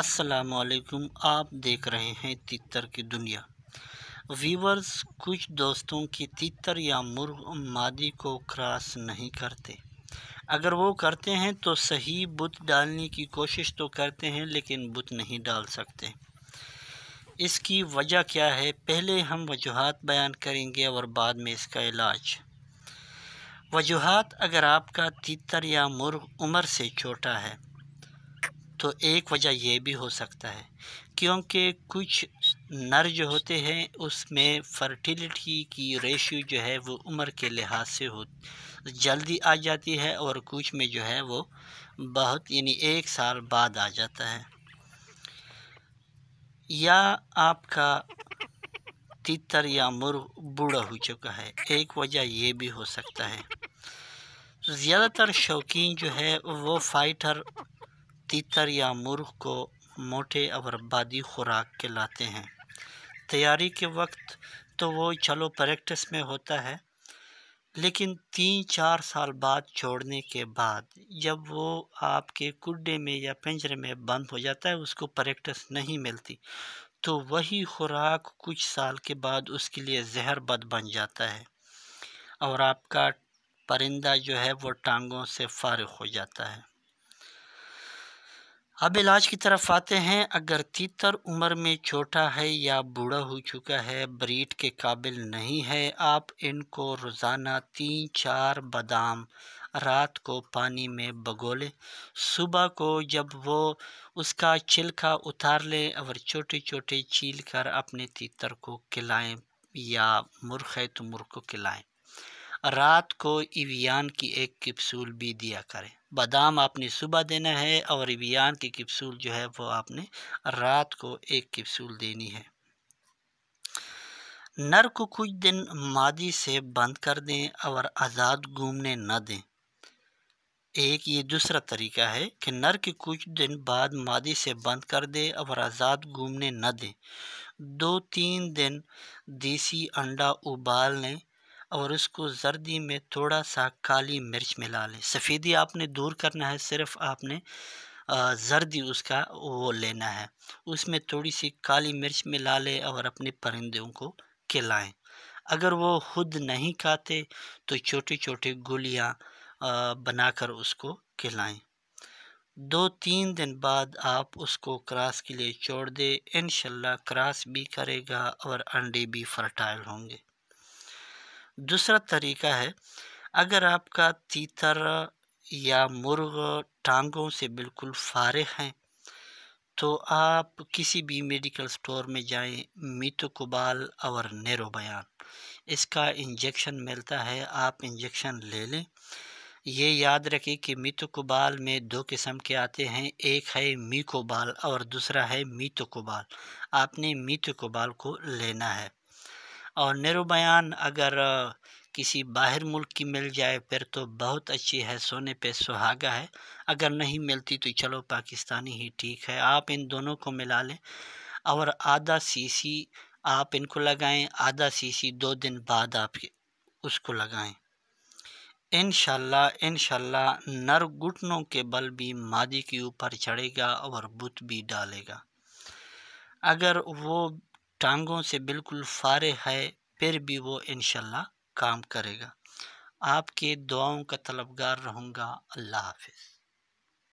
असलकुम आप देख रहे हैं तितर की दुनिया वीवर्स कुछ दोस्तों की तितर या मुर्ग मादी को क्रॉस नहीं करते अगर वो करते हैं तो सही बुत डालने की कोशिश तो करते हैं लेकिन बुत नहीं डाल सकते इसकी वजह क्या है पहले हम वजूहत बयान करेंगे और बाद में इसका इलाज वजूहत अगर आपका तितर या मुर्ग उम्र से छोटा है तो एक वजह यह भी हो सकता है क्योंकि कुछ नर जो होते हैं उसमें फर्टिलिटी की रेशियो जो है वो उम्र के लिहाज से हो जल्दी आ जाती है और कुछ में जो है वो बहुत यानी एक साल बाद आ जाता है या आपका तितर या मुर बूढ़ा हो चुका है एक वजह ये भी हो सकता है ज़्यादातर शौकीन जो है वो फाइटर तीतर या मुर्ख को मोटे और बादी खुराक के लाते हैं तैयारी के वक्त तो वो चलो प्रैक्टिस में होता है लेकिन तीन चार साल बाद छोड़ने के बाद जब वो आपके कुड्डे में या पिंजरे में बंद हो जाता है उसको प्रैक्टिस नहीं मिलती तो वही खुराक कुछ साल के बाद उसके लिए बद बन जाता है और आपका परिंदा जो है वो टांगों से फारग हो जाता है अब इलाज की तरफ आते हैं अगर तीतर उम्र में छोटा है या बूढ़ा हो चुका है ब्रीड के काबिल नहीं है आप इनको रोज़ाना तीन चार बादाम रात को पानी में बगोले सुबह को जब वो उसका छिलका उतार लें और छोटे छोटे छील कर अपने तीतर को खिलाएं या मुर्ख है तो मुर्ख को खिलाएं रात को इवियान की एक कैप्सूल भी दिया करें बादाम आपने सुबह देना है और इवियान की कैप्सूल जो है वो आपने रात को एक कैप्सूल देनी है नर को कुछ दिन मादी से बंद कर दें और आज़ाद घूमने न दें एक ये दूसरा तरीका है कि नर के कुछ दिन बाद मादी से बंद कर दें और आज़ाद घूमने न दें दो तीन दिन देसी अंडा उबाल लें और उसको जर्दी में थोड़ा सा काली मिर्च मिला लें सफ़ेदी आपने दूर करना है सिर्फ आपने जर्दी उसका वो लेना है उसमें थोड़ी सी काली मिर्च मिला लें और अपने परिंदों को खिलाएं अगर वो खुद नहीं खाते तो छोटी छोटी गोलियाँ बनाकर उसको खिलाएं दो तीन दिन बाद आप उसको क्रास के लिए छोड़ दें इन क्रॉस भी करेगा और अंडे भी फर्टाइल होंगे दूसरा तरीका है अगर आपका तीतर या मुर्ग टांगों से बिल्कुल फारग हैं तो आप किसी भी मेडिकल स्टोर में जाएं मितोकोबाल और बयान इसका इंजेक्शन मिलता है आप इंजेक्शन ले लें ये याद रखें कि मितोकोबाल में दो किस्म के आते हैं एक है मीकोबाल और दूसरा है मितोकोबाल आपने मितोकोबाल को लेना है और निरुबयान बयान अगर किसी बाहर मुल्क की मिल जाए फिर तो बहुत अच्छी है सोने पे सुहागा है अगर नहीं मिलती तो चलो पाकिस्तानी ही ठीक है आप इन दोनों को मिला लें और आधा सीसी आप इनको लगाएं आधा सीसी दो दिन बाद आप उसको लगाएं इन इनशाला नर घुटनों के बल भी मादी के ऊपर चढ़ेगा और बुत भी डालेगा अगर वो टांगों से बिल्कुल फारे है फिर भी वो इन काम करेगा आपके दुआओं का तलबगार रहूँगा अल्लाह हाफिज़